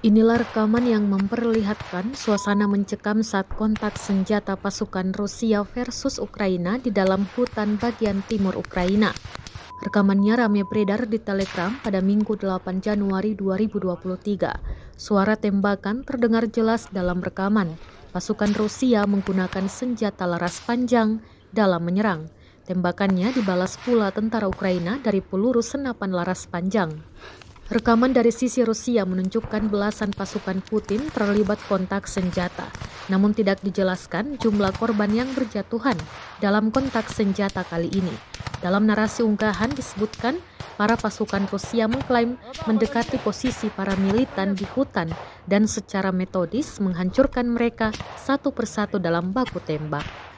Inilah rekaman yang memperlihatkan suasana mencekam saat kontak senjata pasukan Rusia versus Ukraina di dalam hutan bagian timur Ukraina. Rekamannya ramai beredar di Telegram pada Minggu 8 Januari 2023. Suara tembakan terdengar jelas dalam rekaman. Pasukan Rusia menggunakan senjata laras panjang dalam menyerang. Tembakannya dibalas pula tentara Ukraina dari peluru senapan laras panjang. Rekaman dari sisi Rusia menunjukkan belasan pasukan Putin terlibat kontak senjata, namun tidak dijelaskan jumlah korban yang berjatuhan dalam kontak senjata kali ini. Dalam narasi unggahan disebutkan, para pasukan Rusia mengklaim mendekati posisi para militan di hutan dan secara metodis menghancurkan mereka satu persatu dalam baku tembak.